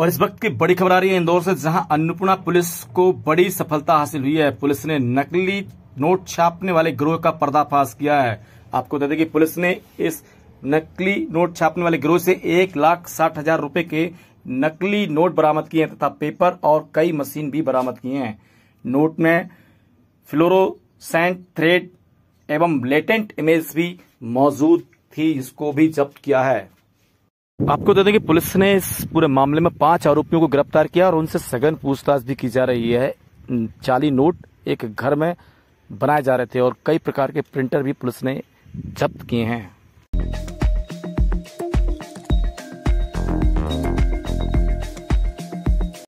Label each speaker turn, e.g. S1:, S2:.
S1: और इस वक्त की बड़ी खबर आ रही है इंदौर से जहां अन्नपूर्णा पुलिस को बड़ी सफलता हासिल हुई है पुलिस ने नकली नोट छापने वाले गिरोह का पर्दाफाश किया है आपको बता दें कि पुलिस ने इस नकली नोट छापने वाले गिरोह से एक लाख साठ हजार रूपये के नकली नोट बरामद किए हैं तथा पेपर और कई मशीन भी बरामद किए हैं नोट में फ्लोरोसेंट थ्रेड एवं लेटेंट इमेज भी मौजूद थी इसको भी जब्त किया है आपको बता दें कि पुलिस ने इस पूरे मामले में पांच आरोपियों को गिरफ्तार किया और उनसे सघन पूछताछ भी की जा रही है जाली नोट एक घर में बनाए जा रहे थे और कई प्रकार के प्रिंटर भी पुलिस ने जब्त किए हैं